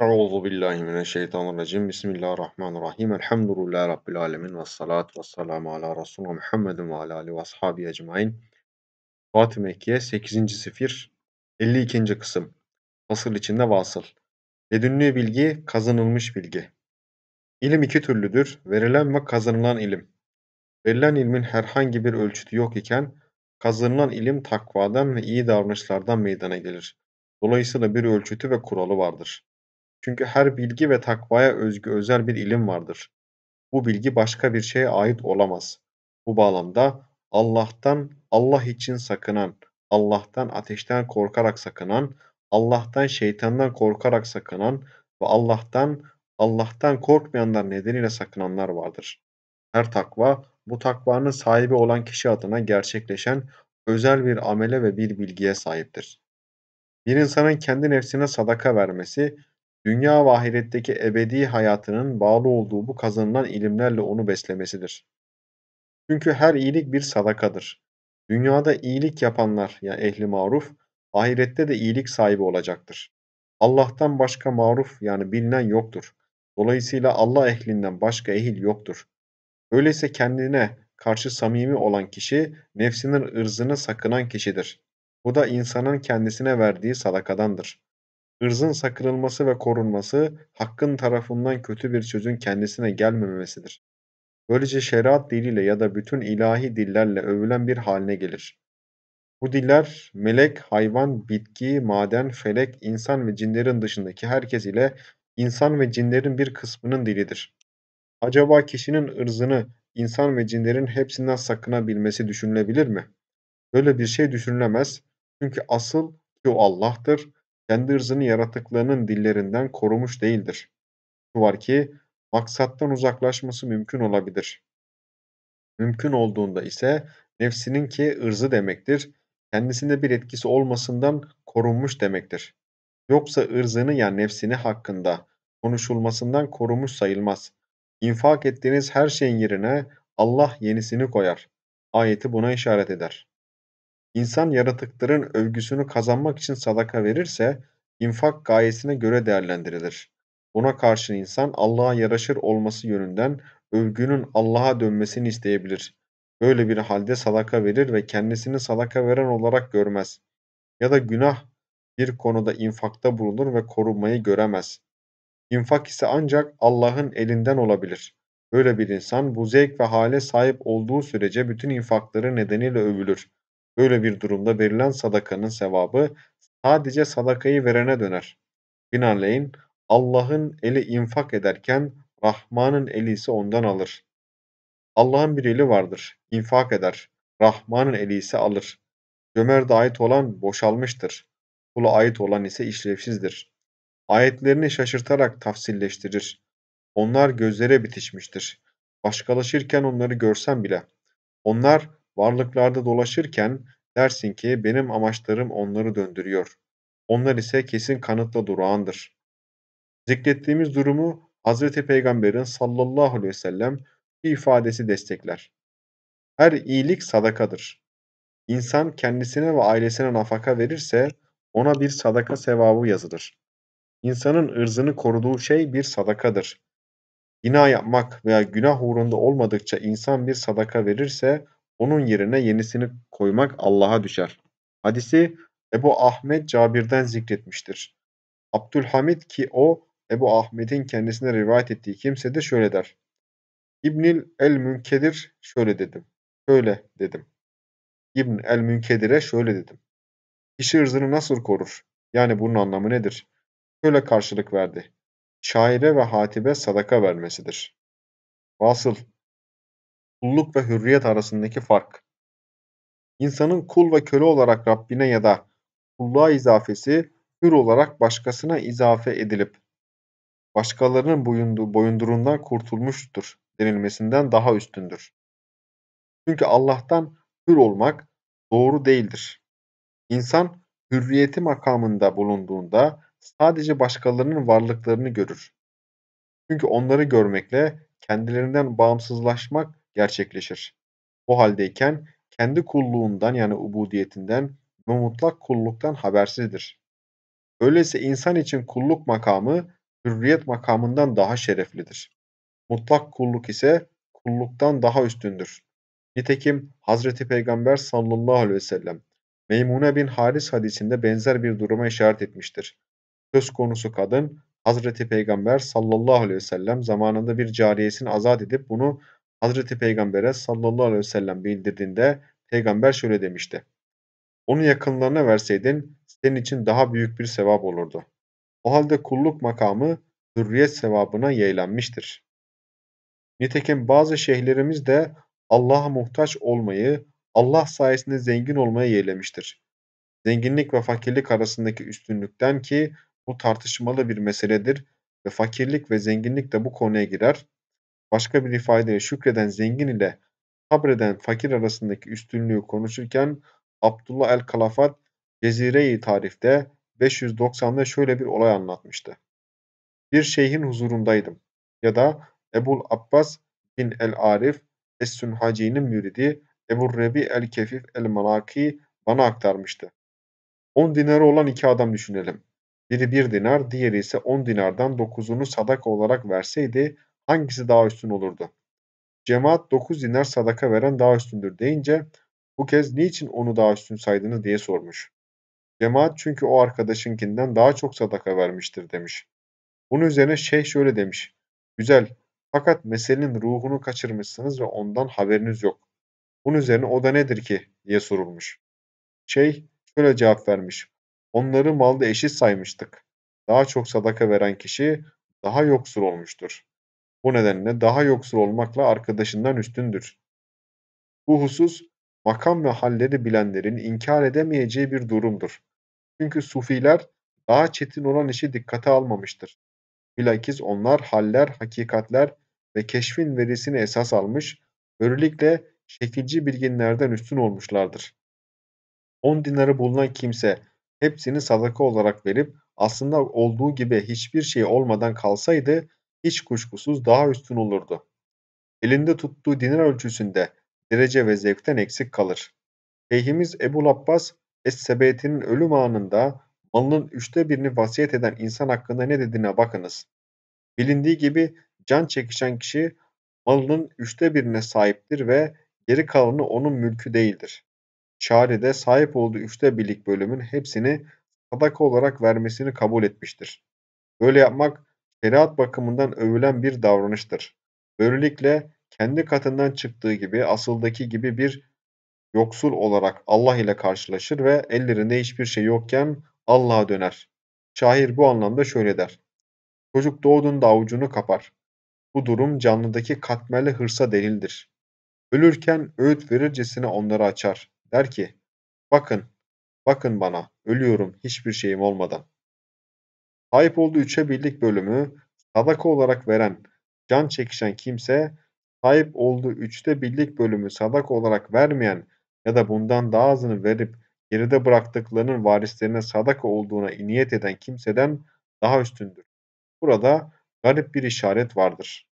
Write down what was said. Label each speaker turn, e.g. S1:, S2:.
S1: Euzu billahi mineşşeytanirracim. Bismillahirrahmanirrahim. Elhamdülillahi rabbil alamin ve salatu vesselamu ala resulina Muhammedin ve ala alihi ve ashabi ecmaîn. Fatih Mekkiye 8. sefir 52. kısım. Vasıl içinde vasıl. Ledünni bilgi kazanılmış bilgi. İlim iki türlüdür. Verilen ve kazanılan ilim. Verilen ilmin herhangi bir ölçütü yok iken kazanılan ilim takvadan ve iyi davranışlardan meydana gelir. Dolayısıyla bir ölçütü ve kuralı vardır. Çünkü her bilgi ve takvaya özgü özel bir ilim vardır. Bu bilgi başka bir şeye ait olamaz. Bu bağlamda Allah'tan Allah için sakınan, Allah'tan ateşten korkarak sakınan, Allah'tan şeytandan korkarak sakınan ve Allah'tan Allah'tan korkmayanlar nedeniyle sakınanlar vardır. Her takva bu takvanın sahibi olan kişi adına gerçekleşen özel bir amele ve bir bilgiye sahiptir. Bir insanın kendi nefsine sadaka vermesi dünya ve ahiretteki ebedi hayatının bağlı olduğu bu kazanılan ilimlerle onu beslemesidir. Çünkü her iyilik bir sadakadır. Dünyada iyilik yapanlar yani ehli maruf, ahirette de iyilik sahibi olacaktır. Allah'tan başka maruf yani bilinen yoktur. Dolayısıyla Allah ehlinden başka ehil yoktur. Öyleyse kendine karşı samimi olan kişi nefsinin ırzını sakınan kişidir. Bu da insanın kendisine verdiği sadakadandır ırzın sakınılması ve korunması, hakkın tarafından kötü bir sözün kendisine gelmemesidir. Böylece şeriat diliyle ya da bütün ilahi dillerle övülen bir haline gelir. Bu diller melek, hayvan, bitki, maden, felek, insan ve cinlerin dışındaki herkes ile insan ve cinlerin bir kısmının dilidir. Acaba kişinin ırzını insan ve cinlerin hepsinden sakınabilmesi düşünülebilir mi? Böyle bir şey düşünülemez. Çünkü asıl ki o Allah'tır kendi ırzını yaratıklarının dillerinden korumuş değildir. Şu var ki maksattan uzaklaşması mümkün olabilir. Mümkün olduğunda ise nefsinin ki ırzı demektir, kendisinde bir etkisi olmasından korunmuş demektir. Yoksa ırzını ya yani nefsini hakkında konuşulmasından korunmuş sayılmaz. İnfak ettiğiniz her şeyin yerine Allah yenisini koyar. Ayeti buna işaret eder. İnsan yaratıkların övgüsünü kazanmak için sadaka verirse infak gayesine göre değerlendirilir. Buna karşın insan Allah'a yaraşır olması yönünden övgünün Allah'a dönmesini isteyebilir. Böyle bir halde sadaka verir ve kendisini sadaka veren olarak görmez. Ya da günah bir konuda infakta bulunur ve korunmayı göremez. İnfak ise ancak Allah'ın elinden olabilir. Böyle bir insan bu zevk ve hale sahip olduğu sürece bütün infakları nedeniyle övülür. Böyle bir durumda verilen sadakanın sevabı sadece sadakayı verene döner. Binaenaleyh Allah'ın eli infak ederken Rahman'ın eli ise ondan alır. Allah'ın bir eli vardır, infak eder. Rahman'ın eli ise alır. Cömerde ait olan boşalmıştır. Kula ait olan ise işlevsizdir. Ayetlerini şaşırtarak tafsilleştirir. Onlar gözlere bitişmiştir. Başkalaşırken onları görsem bile. Onlar Varlıklarda dolaşırken dersin ki benim amaçlarım onları döndürüyor. Onlar ise kesin kanıtla durağandır. Zikrettiğimiz durumu Hz. Peygamber'in sallallahu aleyhi ve sellem bir ifadesi destekler. Her iyilik sadakadır. İnsan kendisine ve ailesine nafaka verirse ona bir sadaka sevabı yazılır. İnsanın ırzını koruduğu şey bir sadakadır. Bina yapmak veya günah uğrunda olmadıkça insan bir sadaka verirse onun yerine yenisini koymak Allah'a düşer. Hadisi Ebu Ahmet Cabir'den zikretmiştir. Abdülhamid ki o Ebu Ahmet'in kendisine rivayet ettiği kimse de şöyle der. İbnil el Münkedir şöyle dedim. Şöyle dedim. İbn el Münkedir'e şöyle dedim. Kişi ırzını nasıl korur? Yani bunun anlamı nedir? Şöyle karşılık verdi. Şaire ve hatibe sadaka vermesidir. Vasıl kulluk ve hürriyet arasındaki fark. İnsanın kul ve köle olarak Rabbine ya da kulluğa izafesi hür olarak başkasına izafe edilip başkalarının boyundurundan kurtulmuştur denilmesinden daha üstündür. Çünkü Allah'tan hür olmak doğru değildir. İnsan hürriyeti makamında bulunduğunda sadece başkalarının varlıklarını görür. Çünkü onları görmekle kendilerinden bağımsızlaşmak gerçekleşir. Bu haldeyken kendi kulluğundan yani ubudiyetinden ve mutlak kulluktan habersizdir. Öyleyse insan için kulluk makamı hürriyet makamından daha şereflidir. Mutlak kulluk ise kulluktan daha üstündür. Nitekim Hazreti Peygamber sallallahu aleyhi ve sellem Meymune bin Haris hadisinde benzer bir duruma işaret etmiştir. Söz konusu kadın Hazreti Peygamber sallallahu aleyhi ve sellem zamanında bir cariyesini azat edip bunu Hazreti Peygamber'e sallallahu aleyhi ve sellem bildirdiğinde Peygamber şöyle demişti. Onu yakınlarına verseydin senin için daha büyük bir sevap olurdu. O halde kulluk makamı zürriyet sevabına yeğlenmiştir. Nitekim bazı şeyhlerimiz de Allah'a muhtaç olmayı, Allah sayesinde zengin olmaya yeğlemiştir. Zenginlik ve fakirlik arasındaki üstünlükten ki bu tartışmalı bir meseledir ve fakirlik ve zenginlik de bu konuya girer. Başka bir ifadeyle şükreden zengin ile sabreden fakir arasındaki üstünlüğü konuşurken Abdullah el-Kalafat Cezire-i Tarif'te 590'da şöyle bir olay anlatmıştı. Bir şeyhin huzurundaydım ya da Ebul Abbas bin el-Arif Es-Sünhaci'nin müridi Ebu Rebi el-Kefif el-Malaki bana aktarmıştı. 10 dinarı olan iki adam düşünelim. Biri bir dinar, diğeri ise 10 dinardan 9'unu sadaka olarak verseydi hangisi daha üstün olurdu? Cemaat 9 dinar sadaka veren daha üstündür deyince bu kez niçin onu daha üstün saydınız diye sormuş. Cemaat çünkü o arkadaşınkinden daha çok sadaka vermiştir demiş. Bunun üzerine şeyh şöyle demiş. Güzel fakat meselenin ruhunu kaçırmışsınız ve ondan haberiniz yok. Bunun üzerine o da nedir ki diye sorulmuş. Şeyh şöyle cevap vermiş. Onları malda eşit saymıştık. Daha çok sadaka veren kişi daha yoksul olmuştur. Bu nedenle daha yoksul olmakla arkadaşından üstündür. Bu husus makam ve halleri bilenlerin inkar edemeyeceği bir durumdur. Çünkü sufiler daha çetin olan işi dikkate almamıştır. Bilakis onlar haller, hakikatler ve keşfin verisini esas almış, böylelikle şekilci bilginlerden üstün olmuşlardır. 10 dinarı bulunan kimse hepsini sadaka olarak verip aslında olduğu gibi hiçbir şey olmadan kalsaydı hiç kuşkusuz daha üstün olurdu. Elinde tuttuğu dinar ölçüsünde derece ve zevkten eksik kalır. Şeyhimiz Ebu Abbas Es-Sebeti'nin ölüm anında malının üçte birini vasiyet eden insan hakkında ne dediğine bakınız. Bilindiği gibi can çekişen kişi malının üçte birine sahiptir ve geri kalanı onun mülkü değildir. Şari'de sahip olduğu üçte birlik bölümün hepsini sadaka olarak vermesini kabul etmiştir. Böyle yapmak şeriat bakımından övülen bir davranıştır. Böylelikle kendi katından çıktığı gibi asıldaki gibi bir yoksul olarak Allah ile karşılaşır ve ellerinde hiçbir şey yokken Allah'a döner. Şair bu anlamda şöyle der. Çocuk doğduğunda avucunu kapar. Bu durum canlıdaki katmerli hırsa delildir. Ölürken öğüt verircesine onları açar. Der ki, bakın, bakın bana, ölüyorum hiçbir şeyim olmadan. Sahip olduğu 3'e birlik bölümü sadaka olarak veren can çekişen kimse sahip olduğu üçte birlik bölümü sadaka olarak vermeyen ya da bundan daha azını verip geride bıraktıklarının varislerine sadaka olduğuna niyet eden kimseden daha üstündür. Burada garip bir işaret vardır.